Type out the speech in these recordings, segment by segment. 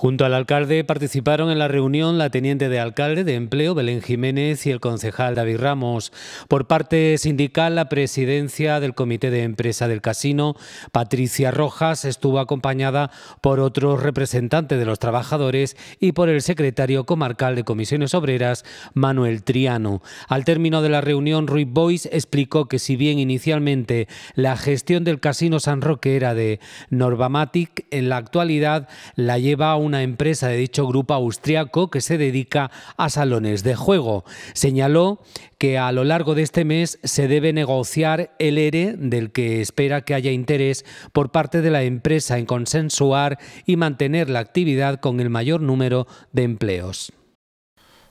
Junto al alcalde participaron en la reunión la teniente de alcalde de empleo Belén Jiménez y el concejal David Ramos. Por parte sindical, la presidencia del comité de empresa del casino, Patricia Rojas, estuvo acompañada por otros representantes de los trabajadores y por el secretario comarcal de comisiones obreras, Manuel Triano. Al término de la reunión, Ruiz Bois explicó que si bien inicialmente la gestión del casino San Roque era de Norvamatic en la actualidad la lleva a un una empresa de dicho grupo austriaco que se dedica a salones de juego. Señaló que a lo largo de este mes se debe negociar el ERE del que espera que haya interés por parte de la empresa en consensuar y mantener la actividad con el mayor número de empleos.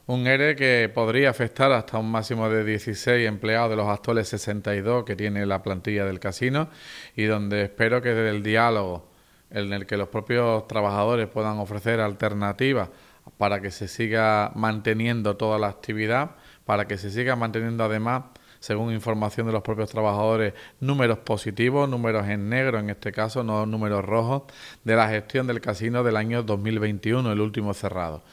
Un ERE que podría afectar hasta un máximo de 16 empleados de los actuales 62 que tiene la plantilla del casino y donde espero que desde el diálogo en el que los propios trabajadores puedan ofrecer alternativas para que se siga manteniendo toda la actividad, para que se siga manteniendo además, según información de los propios trabajadores, números positivos, números en negro en este caso, no números rojos, de la gestión del casino del año 2021, el último cerrado.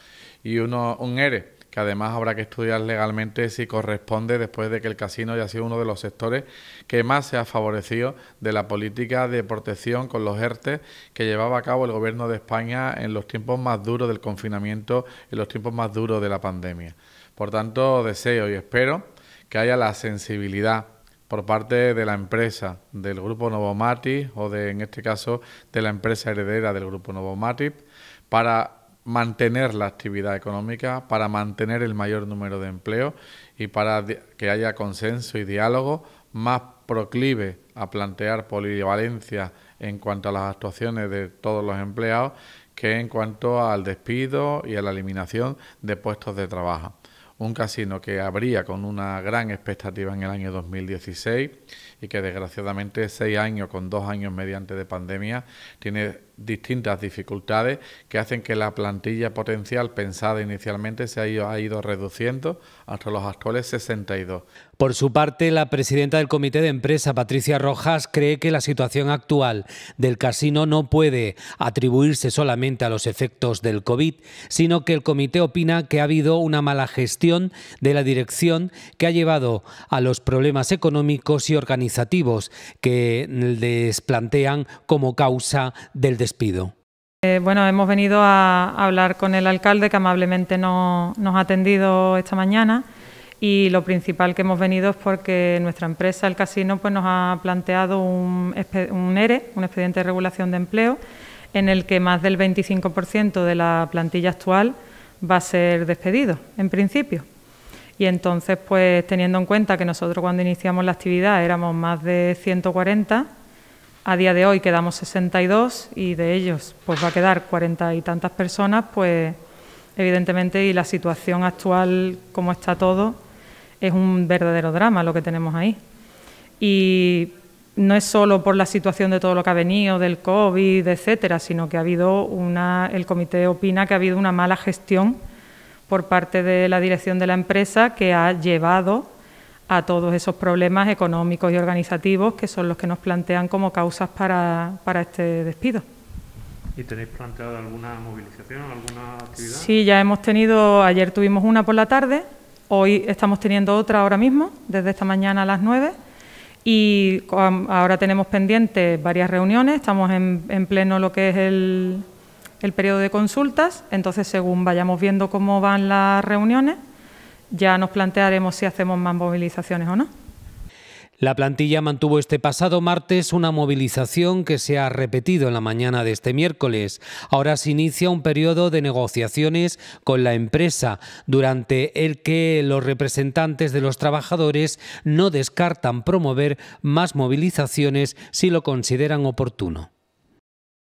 Y uno, un ERE que además habrá que estudiar legalmente si corresponde después de que el casino haya sido uno de los sectores que más se ha favorecido de la política de protección con los ERTE que llevaba a cabo el gobierno de España en los tiempos más duros del confinamiento, en los tiempos más duros de la pandemia. Por tanto, deseo y espero que haya la sensibilidad por parte de la empresa, del grupo Novomatic o de, en este caso de la empresa heredera del grupo Novomatic para mantener la actividad económica, para mantener el mayor número de empleos y para que haya consenso y diálogo más proclive a plantear polivalencia en cuanto a las actuaciones de todos los empleados que en cuanto al despido y a la eliminación de puestos de trabajo. Un casino que abría con una gran expectativa en el año 2016 y que desgraciadamente seis años con dos años mediante de pandemia tiene distintas dificultades que hacen que la plantilla potencial pensada inicialmente se ha ido, reduciendo hasta los actuales 62. Por su parte, la presidenta del comité de empresa, Patricia Rojas, cree que la situación actual del casino no puede atribuirse solamente a los efectos del COVID, sino que el comité opina que ha habido una mala gestión de la dirección que ha llevado a los problemas económicos y organizativos que les plantean como causa del desastre. Eh, bueno, hemos venido a hablar con el alcalde que amablemente nos ha atendido esta mañana y lo principal que hemos venido es porque nuestra empresa, el casino, pues nos ha planteado un, un ERE, e, un expediente de regulación de empleo, en el que más del 25% de la plantilla actual va a ser despedido, en principio. Y entonces, pues teniendo en cuenta que nosotros cuando iniciamos la actividad éramos más de 140, a día de hoy quedamos 62 y de ellos pues va a quedar cuarenta y tantas personas, pues evidentemente y la situación actual como está todo es un verdadero drama lo que tenemos ahí. Y no es solo por la situación de todo lo que ha venido, del COVID, etcétera, sino que ha habido una, el comité opina que ha habido una mala gestión por parte de la dirección de la empresa que ha llevado a todos esos problemas económicos y organizativos que son los que nos plantean como causas para, para este despido. ¿Y tenéis planteado alguna movilización, alguna actividad? Sí, ya hemos tenido, ayer tuvimos una por la tarde, hoy estamos teniendo otra ahora mismo, desde esta mañana a las 9, y ahora tenemos pendientes varias reuniones, estamos en, en pleno lo que es el, el periodo de consultas, entonces según vayamos viendo cómo van las reuniones, ya nos plantearemos si hacemos más movilizaciones o no. La plantilla mantuvo este pasado martes una movilización que se ha repetido en la mañana de este miércoles. Ahora se inicia un periodo de negociaciones con la empresa, durante el que los representantes de los trabajadores no descartan promover más movilizaciones si lo consideran oportuno.